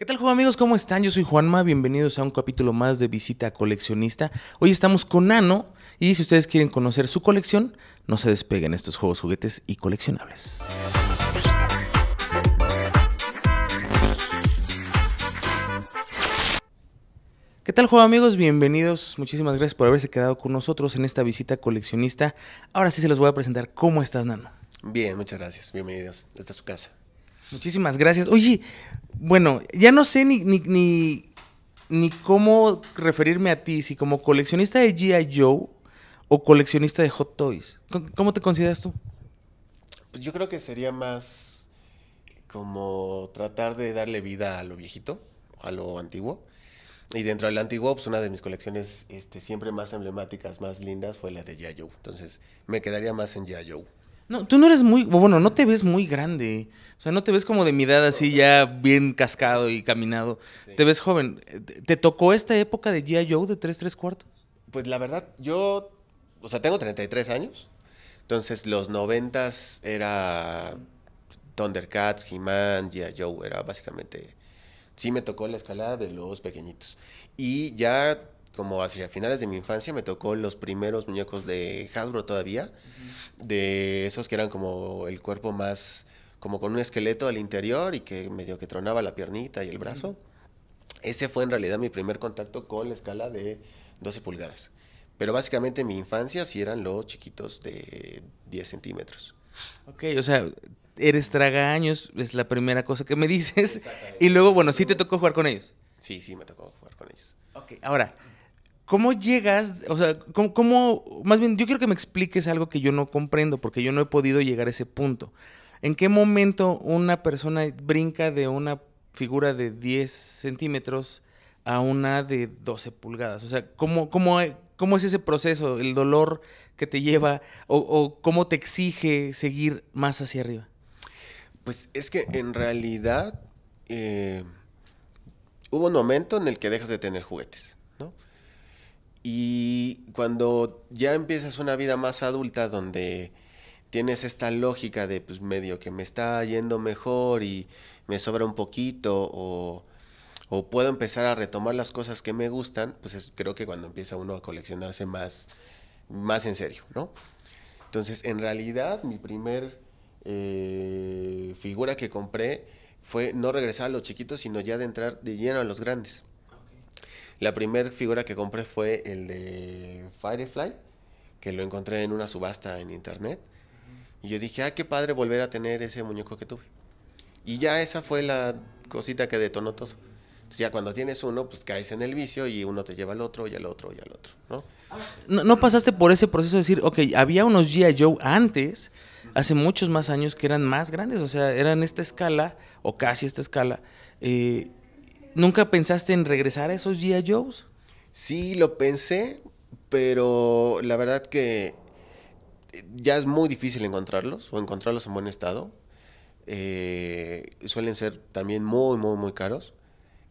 ¿Qué tal, juego amigos? ¿Cómo están? Yo soy Juanma, bienvenidos a un capítulo más de Visita Coleccionista. Hoy estamos con Nano y si ustedes quieren conocer su colección, no se despeguen estos juegos, juguetes y coleccionables. ¿Qué tal, juego amigos? Bienvenidos. Muchísimas gracias por haberse quedado con nosotros en esta visita coleccionista. Ahora sí se los voy a presentar. ¿Cómo estás, Nano? Bien, muchas gracias. Bienvenidos. Esta es su casa. Muchísimas gracias. Oye, bueno, ya no sé ni, ni, cómo referirme a ti, si como coleccionista de GI Joe o coleccionista de Hot Toys. ¿Cómo te consideras tú? Pues yo creo que sería más como tratar de darle vida a lo viejito, a lo antiguo. Y dentro del antiguo, pues una de mis colecciones este, siempre más emblemáticas, más lindas, fue la de G.I. Joe. Entonces, me quedaría más en G.I. Joe. No, tú no eres muy, bueno, no te ves muy grande. O sea, no te ves como de mi edad así ya bien cascado y caminado. Te ves joven. ¿Te tocó esta época de G.I. Joe de 3, 3 cuartos? Pues la verdad, yo, o sea, tengo 33 años. Entonces los 90 era Thundercats, He-Man, G.I. Joe, era básicamente... Sí me tocó la escalada de los pequeñitos. Y ya como hacia finales de mi infancia me tocó los primeros muñecos de Hasbro todavía, de esos que eran como el cuerpo más, como con un esqueleto al interior y que medio que tronaba la piernita y el brazo. Ese fue en realidad mi primer contacto con la escala de 12 pulgadas. Pero básicamente mi infancia sí eran los chiquitos de 10 centímetros. Ok, o sea, eres tragaños, es la primera cosa que me dices. Y luego, bueno, sí te tocó jugar con ellos. Sí, sí, me tocó jugar con ellos. Ok, ahora, ¿Cómo llegas? O sea, ¿cómo, Más bien, yo quiero que me expliques algo que yo no comprendo, porque yo no he podido llegar a ese punto. ¿En qué momento una persona brinca de una figura de 10 centímetros a una de 12 pulgadas? O sea, ¿cómo, cómo, es ese proceso, el dolor que te lleva o, cómo te exige seguir más hacia arriba? Pues es que en realidad eh, hubo un momento en el que dejas de tener juguetes, ¿no? Y cuando ya empiezas una vida más adulta donde tienes esta lógica de pues medio que me está yendo mejor y me sobra un poquito o, puedo empezar a retomar las cosas que me gustan, pues creo que cuando empieza uno a coleccionarse más, más en serio, ¿no? Entonces, en realidad, mi primer eh, figura que compré fue no regresar a los chiquitos, sino ya de entrar de lleno a los grandes. La primera figura que compré fue el de Firefly, que lo encontré en una subasta en internet. Y yo dije, ah, qué padre volver a tener ese muñeco que tuve. Y ya esa fue la cosita que detonó todo. Entonces ya cuando tienes uno, pues caes en el vicio y uno te lleva al otro y al otro y al otro, ¿no? ¿No, pasaste por ese proceso de decir, ok, había unos G.I. Joe antes, hace muchos más años, que eran más grandes, o sea, eran esta escala, o casi esta escala, eh, ¿Nunca pensaste en regresar a esos G.I. Joe's? Sí, lo pensé, pero la verdad que eh, ya es muy difícil encontrarlos o encontrarlos en buen estado. Eh, suelen ser también muy, muy, muy caros.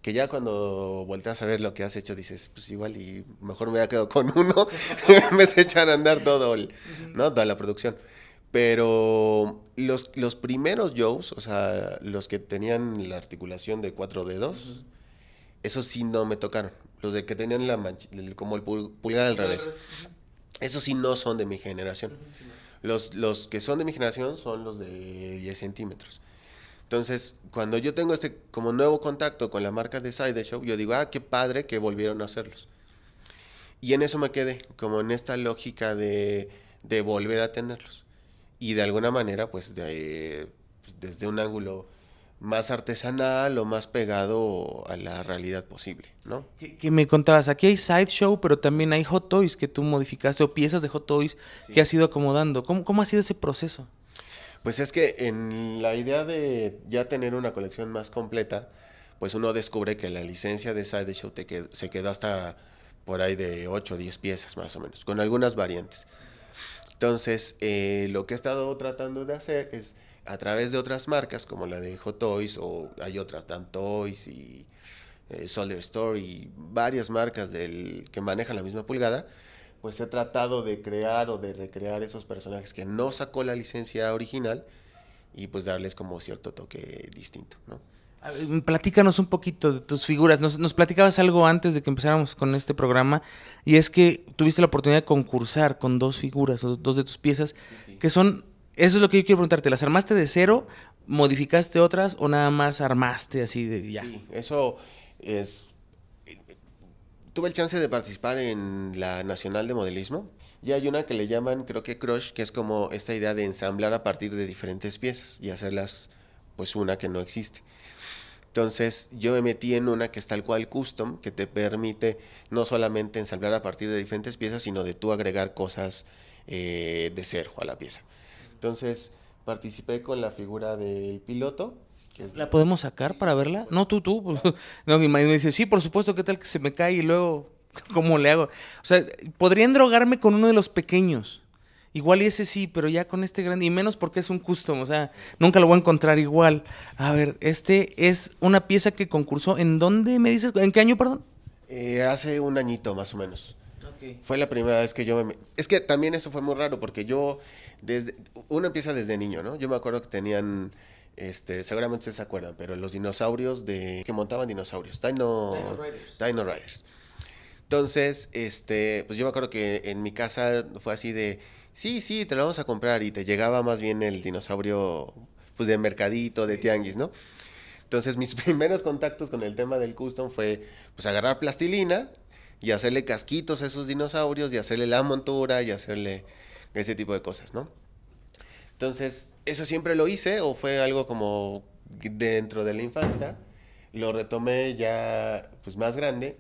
Que ya cuando volteas a ver lo que has hecho dices, pues igual y mejor me quedo quedado con uno me vez echar a andar todo toda la producción. Pero los, los primeros Joes, o sea, los que tenían la articulación de cuatro dedos, 2, esos sí no me tocaron. Los de que tenían la como el pulgar al revés. Esos sí no son de mi generación. los, que son de mi generación son los de 10 centímetros. Entonces, cuando yo tengo este como nuevo contacto con la marca de Sideshow, yo digo, ah, qué padre que volvieron a hacerlos. Y en eso me quedé, como en esta lógica de volver a tenerlos y de alguna manera, pues, pues, desde un ángulo más artesanal o más pegado a la realidad posible, ¿no? Que, me contabas, aquí hay sideshow, pero también hay hot toys que tú modificaste o piezas de hot toys que has ido acomodando. ¿Cómo, ¿Cómo ha sido ese proceso? Pues es que en la idea de ya tener una colección más completa, pues uno descubre que la licencia de sideshow te que se quedó hasta por ahí de 8 o 10 piezas más o menos, con algunas variantes. Entonces, eh, lo que he estado tratando de hacer es a través de otras marcas como la de Hot Toys o hay otras, Dan Toys y eh, Solder Store y varias marcas del, que manejan la misma pulgada, pues he tratado de crear o de recrear esos personajes que no sacó la licencia original y pues darles como cierto toque distinto, ¿no? Platícanos un poquito de tus figuras. Nos, platicabas algo antes de que empezáramos con este programa y es que tuviste la oportunidad de concursar con dos figuras, dos de tus piezas, que son, eso es lo que yo quiero preguntarte, ¿las armaste de cero, modificaste otras o nada más armaste así de ya? Sí, eso es... Tuve el chance de participar en la Nacional de Modelismo y hay una que le llaman, creo que Crush, que es como esta idea de ensamblar a partir de diferentes piezas y hacerlas pues una que no existe. Entonces yo me metí en una que es tal cual custom, que te permite no solamente ensamblar a partir de diferentes piezas, sino de tú agregar cosas eh, de cerro a la pieza. Entonces participé con la figura del piloto. ¿La podemos sacar para verla? No, tú, tú. Pues, no, mi madre me dice, sí, por supuesto, ¿qué tal que se me cae y luego, ¿cómo le hago? O sea, podrían drogarme con uno de los pequeños. Igual y ese sí, pero ya con este grande, y menos porque es un custom, o sea, nunca lo voy a encontrar igual. A ver, este es una pieza que concursó, ¿en dónde me dices? ¿En qué año, perdón? Eh, hace un añito más o menos. Fue la primera vez que yo me... Es que también eso fue muy raro porque yo, desde uno empieza desde niño, ¿no? Yo me acuerdo que tenían, este, seguramente ustedes se acuerdan, pero los dinosaurios de... que montaban dinosaurios, Dino, Dino Riders. Dino Riders. Entonces, este, pues yo me acuerdo que en mi casa fue así de, sí, sí, te lo vamos a comprar y te llegaba más bien el dinosaurio pues de mercadito, de tianguis, ¿no? Entonces mis primeros contactos con el tema del custom fue pues agarrar plastilina y hacerle casquitos a esos dinosaurios y hacerle la montura y hacerle ese tipo de cosas, ¿no? Entonces, eso siempre lo hice o fue algo como dentro de la infancia. Lo retomé ya pues más grande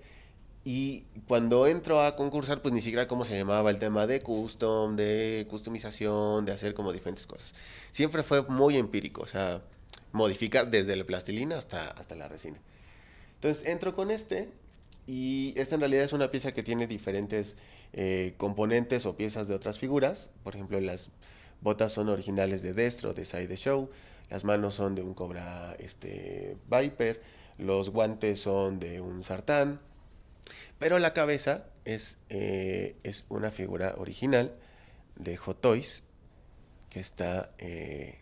y cuando entro a concursar, pues ni siquiera cómo se llamaba el tema de custom, de customización, de hacer como diferentes cosas. Siempre fue muy empírico, o sea, modificar desde la plastilina hasta, hasta la resina. Entonces entro con este y esta en realidad es una pieza que tiene diferentes eh, componentes o piezas de otras figuras. Por ejemplo, las botas son originales de Destro, de Side Show. Las manos son de un Cobra este, Viper. Los guantes son de un Sartán. Pero la cabeza es, eh, es una figura original de Jotois, que está, eh,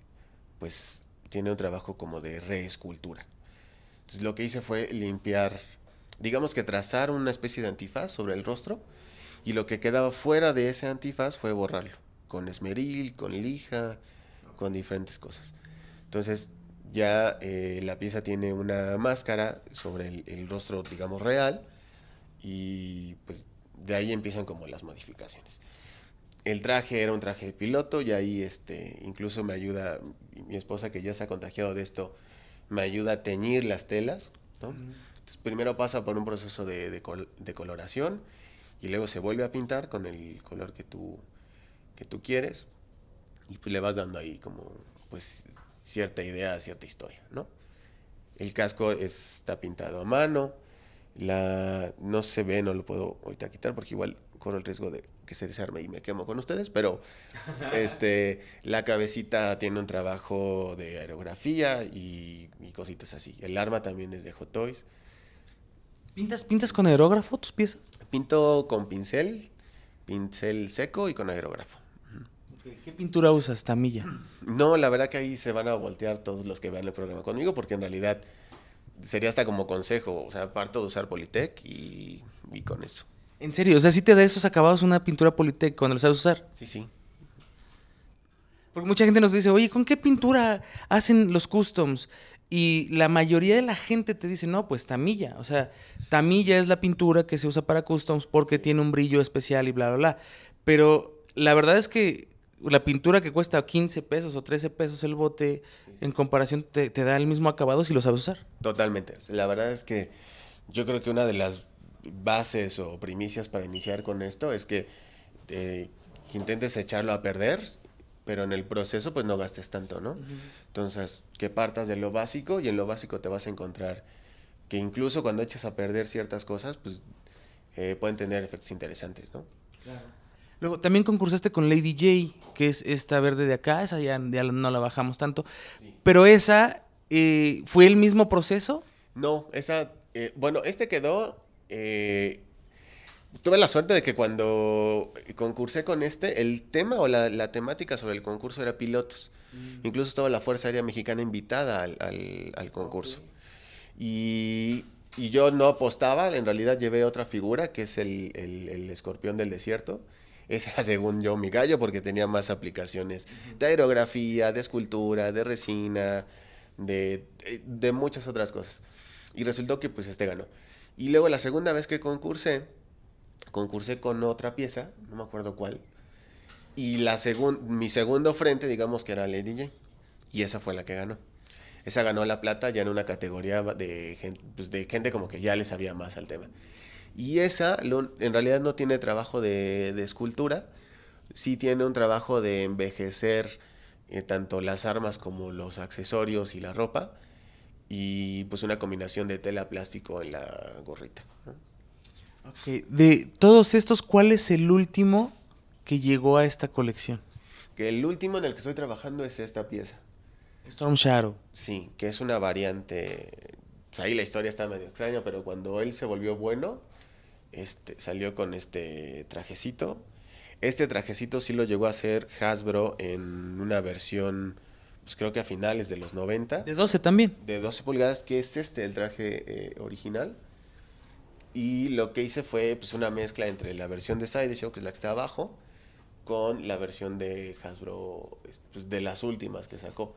pues, tiene un trabajo como de reescultura. Entonces lo que hice fue limpiar, digamos que trazar una especie de antifaz sobre el rostro y lo que quedaba fuera de ese antifaz fue borrarlo, con esmeril, con lija, con diferentes cosas. Entonces ya eh, la pieza tiene una máscara sobre el, el rostro, digamos, real y pues de ahí empiezan como las modificaciones. El traje era un traje de piloto y ahí este, incluso me ayuda, mi esposa que ya se ha contagiado de esto, me ayuda a teñir las telas. primero pasa por un proceso de, coloración y luego se vuelve a pintar con el color que tú, que tú quieres y pues, le vas dando ahí como pues cierta idea, cierta historia, ¿no? El casco está pintado a mano, la, no se ve, no lo puedo ahorita quitar porque igual corro el riesgo de que se desarme y me quemo con ustedes, pero este, la cabecita tiene un trabajo de aerografía y, cositas así. El arma también es de Hot Toys. ¿Pintas, ¿Pintas con aerógrafo tus piezas? Pinto con pincel, pincel seco y con aerógrafo. ¿Qué pintura usas, Tamilla? No, la verdad que ahí se van a voltear todos los que vean el programa conmigo porque en realidad sería hasta como consejo, o sea, parto de usar Politec y, con eso. En serio, o sea, si te da esos acabados una pintura Politec cuando la sabes usar. Sí, sí. Porque mucha gente nos dice, oye, ¿con qué pintura hacen los customs? Y la mayoría de la gente te dice, no, pues tamilla. O sea, tamilla es la pintura que se usa para customs porque tiene un brillo especial y bla, bla, bla. Pero la verdad es que la pintura que cuesta 15 pesos o 13 pesos el bote, en comparación te, da el mismo acabado si lo sabes usar. Totalmente. La verdad es que yo creo que una de las bases o primicias para iniciar con esto es que eh, intentes echarlo a perder, pero en el proceso pues no gastes tanto, ¿no? Entonces, que partas de lo básico y en lo básico te vas a encontrar que incluso cuando echas a perder ciertas cosas, pues eh, pueden tener efectos interesantes, ¿no? Claro. Luego, también concursaste con Lady J, que es esta verde de acá, esa ya, no la bajamos tanto. Pero esa, eh, ¿fue el mismo proceso? No, esa, eh, bueno, este quedó... Eh, tuve la suerte de que cuando concursé con este, el tema o la, temática sobre el concurso era pilotos. Mm. Incluso estaba la Fuerza Aérea Mexicana invitada al, concurso. Y, yo no apostaba, en realidad llevé otra figura, que es el escorpión del desierto esa era, según yo, mi gallo porque tenía más aplicaciones de aerografía, de escultura, de resina, de, eh, de muchas otras cosas. Y resultó que pues este ganó. Y luego la segunda vez que concursé, concursé con otra pieza, no me acuerdo cuál. Y la mi segundo frente, digamos que era Lady J. Y esa fue la que ganó. Esa ganó la plata ya en una categoría de pues, de gente como que ya le sabía más al tema. Y esa en realidad no tiene trabajo de, escultura, sí tiene un trabajo de envejecer eh, tanto las armas como los accesorios y la ropa, y pues una combinación de tela plástico en la gorrita. De todos estos, ¿cuál es el último que llegó a esta colección? Que el último en el que estoy trabajando es esta pieza. Storm Shadow. Sí, que es una variante. Pues ahí la historia está medio extraña, pero cuando él se volvió bueno, este, salió con este trajecito. Este trajecito sí lo llegó a hacer Hasbro en una versión, pues creo que a finales de los 90. De 12 también. De 12 pulgadas, que es este, el traje eh, original. Y lo que hice fue pues, una mezcla entre la versión de Sideshow, que es la que está abajo, con la versión de Hasbro, pues, de las últimas que sacó.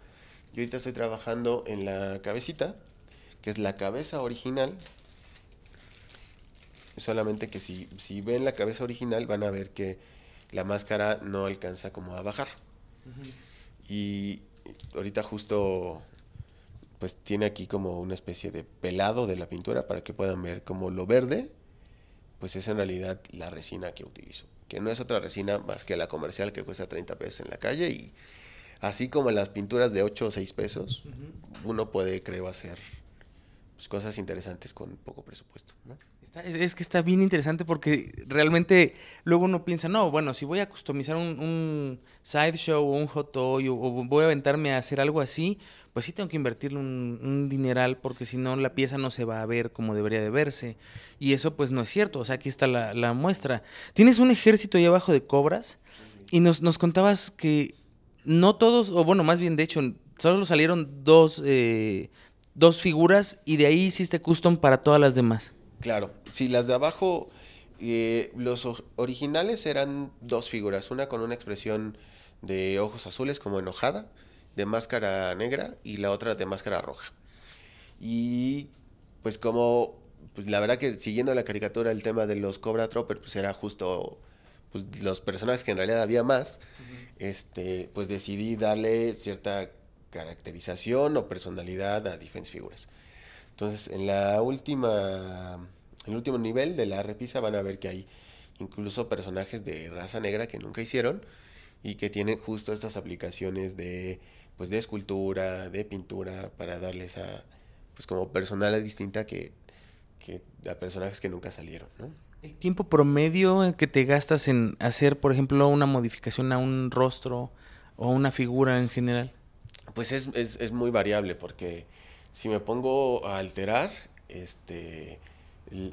Yo ahorita estoy trabajando en la cabecita, que es la cabeza original, solamente que si, ven la cabeza original van a ver que la máscara no alcanza como a bajar. Y ahorita justo pues tiene aquí como una especie de pelado de la pintura para que puedan ver como lo verde pues es en realidad la resina que utilizo, que no es otra resina más que la comercial que cuesta 30 pesos en la calle y así como las pinturas de 8 o 6 pesos, uno puede creo hacer pues, cosas interesantes con poco presupuesto. es, que está bien interesante porque realmente luego uno piensa, no, bueno, si voy a customizar un, sideshow o un hot toy o, voy a aventarme a hacer algo así, pues sí tengo que invertirle un, dineral porque si no la pieza no se va a ver como debería de verse. Y eso pues no es cierto, o sea, aquí está la, muestra. Tienes un ejército ahí abajo de cobras y nos, contabas que no todos, o bueno, más bien de hecho, solo salieron dos eh, dos figuras y de ahí hiciste custom para todas las demás. Claro, si sí, las de abajo, eh, los originales eran dos figuras, una con una expresión de ojos azules como enojada, de máscara negra y la otra de máscara roja. Y pues como, pues la verdad que siguiendo la caricatura el tema de los Cobra Trooper, pues era justo pues, los personajes que en realidad había más, este, pues decidí darle cierta caracterización o personalidad a diferentes figuras. Entonces, en la última, en el último nivel de la repisa van a ver que hay incluso personajes de raza negra que nunca hicieron y que tienen justo estas aplicaciones de, pues, de escultura, de pintura, para darles a, pues, como personalidad distinta que, que a personajes que nunca salieron, El tiempo promedio que te gastas en hacer, por ejemplo, una modificación a un rostro o a una figura en general pues es, muy variable porque si me pongo a alterar este,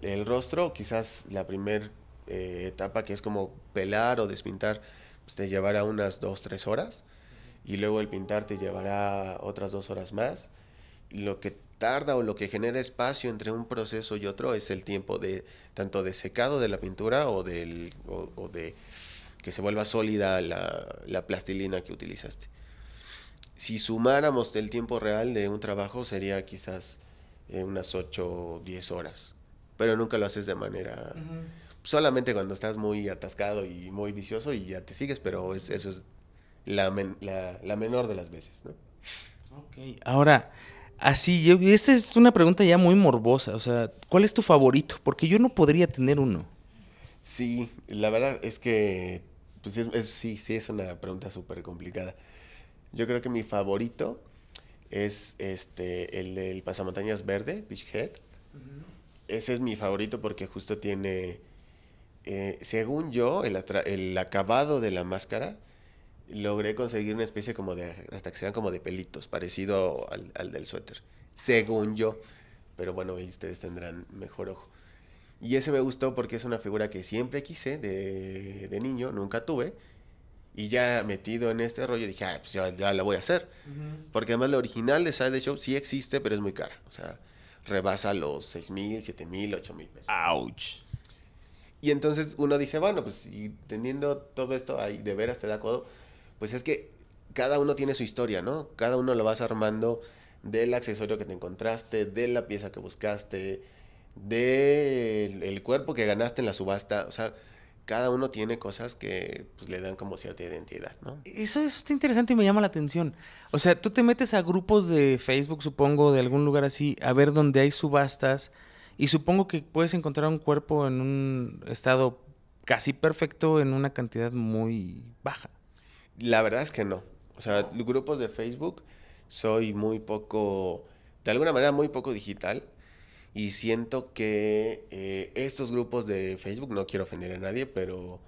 el, rostro, quizás la primera eh, etapa que es como pelar o despintar, pues te llevará unas dos, tres horas y luego el pintar te llevará otras dos horas más. Lo que tarda o lo que genera espacio entre un proceso y otro es el tiempo de tanto de secado de la pintura o, de que se vuelva sólida la plastilina que utilizaste si sumáramos el tiempo real de un trabajo sería quizás eh, unas 8 o 10 horas, pero nunca lo haces de manera... Solamente cuando estás muy atascado y muy vicioso y ya te sigues, pero eso es la, menor de las veces, ¿no? ahora, así, yo, esta es una pregunta ya muy morbosa, o sea, ¿cuál es tu favorito? Porque yo no podría tener uno. Sí, la verdad es que, pues, sí, sí, es una pregunta súper complicada. Yo creo que mi favorito es este, el del Pasamontañas Verde, Beach Ese es mi favorito porque justo tiene, eh, según yo, el, acabado de la máscara, logré conseguir una especie como de, hasta que sean como de pelitos, parecido al, del suéter, según yo. Pero bueno, ustedes tendrán mejor ojo. Y ese me gustó porque es una figura que siempre quise de niño, nunca tuve y ya metido en este rollo dije, ah, pues ya, la voy a hacer. Porque además lo original de Side Show sí existe, pero es muy cara. O sea, rebasa los seis mil, siete mil, ocho mil pesos. ¡Auch! Y entonces uno dice, bueno, pues teniendo todo esto ahí de veras te da codo, pues es que cada uno tiene su historia, ¿no? Cada uno lo vas armando del accesorio que te encontraste, de la pieza que buscaste, del el cuerpo que ganaste en la subasta. O sea, cada uno tiene cosas que pues, le dan como cierta identidad, ¿no? Eso, está interesante y me llama la atención. O sea, tú te metes a grupos de Facebook, supongo, de algún lugar así, a ver dónde hay subastas y supongo que puedes encontrar un cuerpo en un estado casi perfecto en una cantidad muy baja. La verdad es que no. O sea, grupos de Facebook soy muy poco, de alguna manera muy poco digital y siento que eh, estos grupos de Facebook, no quiero ofender a nadie, pero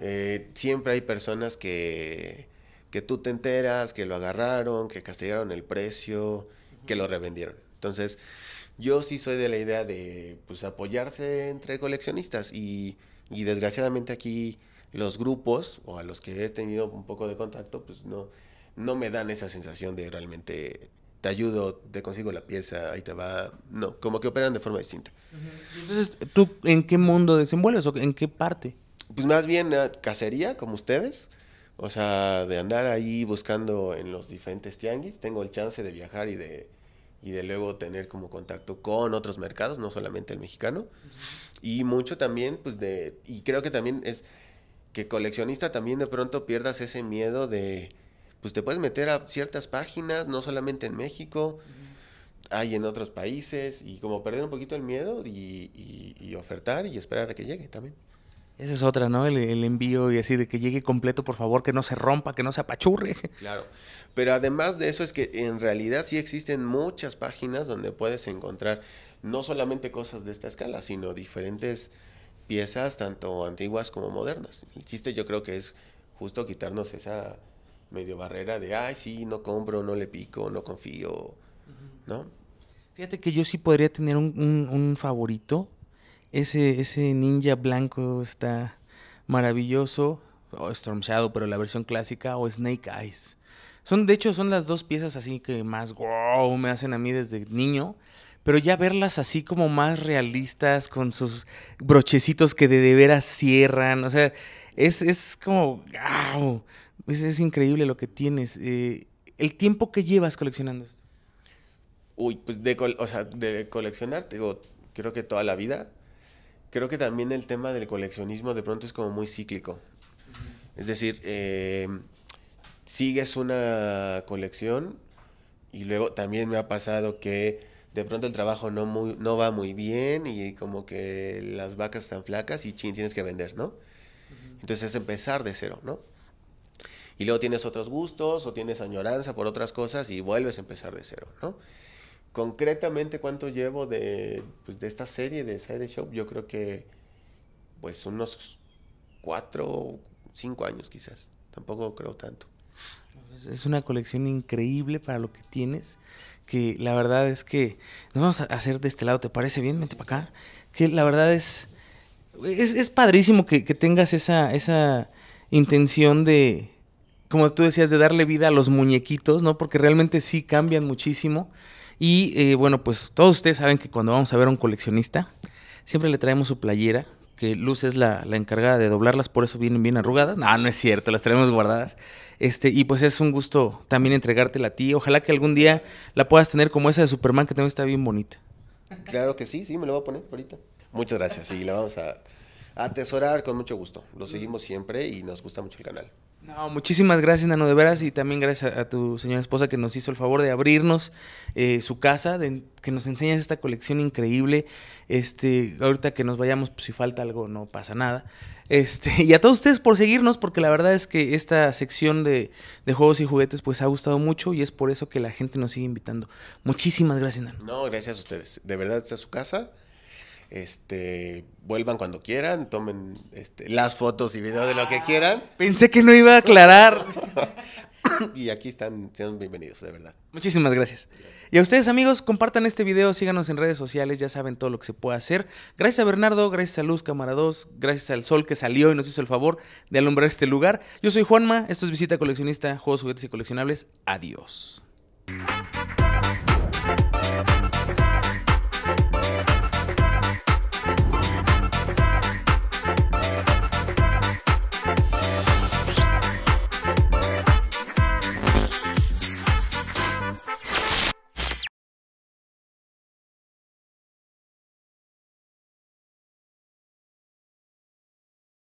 eh, siempre hay personas que, tú te enteras, que lo agarraron, que castigaron el precio, que lo revendieron. Entonces, yo sí soy de la idea de pues, apoyarse entre coleccionistas y, y desgraciadamente aquí los grupos o a los que he tenido un poco de contacto, pues no, no me dan esa sensación de realmente te ayudo, te consigo la pieza, ahí te va. No, como que operan de forma distinta. Entonces, ¿tú en qué mundo desenvuelves o en qué parte? Pues más bien eh, cacería, como ustedes. O sea, de andar ahí buscando en los diferentes tianguis. Tengo el chance de viajar y de, y de luego tener como contacto con otros mercados, no solamente el mexicano. Y mucho también, pues de. Y creo que también es que coleccionista también de pronto pierdas ese miedo de pues te puedes meter a ciertas páginas, no solamente en México, hay en otros países, y como perder un poquito el miedo y, ofertar y esperar a que llegue también. Esa es otra, ¿no? El, el, envío y así de que llegue completo, por favor, que no se rompa, que no se apachurre. Claro. Pero además de eso es que en realidad sí existen muchas páginas donde puedes encontrar no solamente cosas de esta escala, sino diferentes piezas, tanto antiguas como modernas. El chiste yo creo que es justo quitarnos esa medio barrera de, ay, sí, no compro, no le pico, no confío, ¿no? Fíjate que yo sí podría tener un, favorito. Ese, ese ninja blanco está maravilloso, o Storm Shadow, pero la versión clásica, o Snake Eyes. Son, de hecho, son las dos piezas así que más wow me hacen a mí desde niño pero ya verlas así como más realistas, con sus brochecitos que de, de veras cierran, o sea, es, es como, wow. Es, increíble lo que tienes. Eh, el tiempo que llevas coleccionando esto. Uy, pues de, de coleccionar, digo, creo que toda la vida. Creo que también el tema del coleccionismo de pronto es como muy cíclico. Es decir, eh, sigues una colección y luego también me ha pasado que de pronto el trabajo no, va muy bien y como que las vacas están flacas y chin, tienes que vender, ¿no? Entonces es empezar de cero, ¿no? Y luego tienes otros gustos o tienes añoranza por otras cosas y vuelves a empezar de cero, ¿no? Concretamente, ¿cuánto llevo de, pues, esta serie de Side Shop? Yo creo que pues unos cuatro o cinco años quizás. Tampoco creo tanto. Es una colección increíble para lo que tienes que la verdad es que nos vamos a hacer de este lado, ¿te parece bien? mente para acá. Que la verdad es, es, padrísimo que, que, tengas esa, esa intención de, como tú decías, de darle vida a los muñequitos, ¿no? Porque realmente sí cambian muchísimo. Y eh, bueno, pues todos ustedes saben que cuando vamos a ver a un coleccionista, siempre le traemos su playera, que Luz es la, encargada de doblarlas, por eso vienen bien arrugadas. No, no es cierto, las tenemos guardadas. Este, y pues es un gusto también entregártela a ti. Ojalá que algún día la puedas tener como esa de Superman, que también está bien bonita. Claro que sí, sí, me la voy a poner ahorita. Muchas gracias, sí, la vamos a atesorar con mucho gusto. Lo seguimos siempre y nos gusta mucho el canal. No, muchísimas gracias, Nano, de veras, y también gracias a, tu señora esposa que nos hizo el favor de abrirnos eh, su casa, de, que nos enseñas esta colección increíble. Este, ahorita que nos vayamos, pues, si falta algo, no pasa nada. Este, y a todos ustedes por seguirnos, porque la verdad es que esta sección de, de, juegos y juguetes pues ha gustado mucho y es por eso que la gente nos sigue invitando. Muchísimas gracias, Nano. No, gracias a ustedes. De verdad, está su casa. Este, vuelvan cuando quieran, tomen este, las fotos y videos de lo que quieran. Pensé que no iba a aclarar. y aquí están, sean bienvenidos, de verdad. Muchísimas gracias. Y a ustedes, amigos, compartan este video, síganos en redes sociales, ya saben todo lo que se puede hacer. Gracias a Bernardo, gracias a Luz Cámara 2, gracias al sol que salió y nos hizo el favor de alumbrar este lugar. Yo soy Juanma, esto es Visita Coleccionista, Juegos, Juguetes y Coleccionables. Adiós.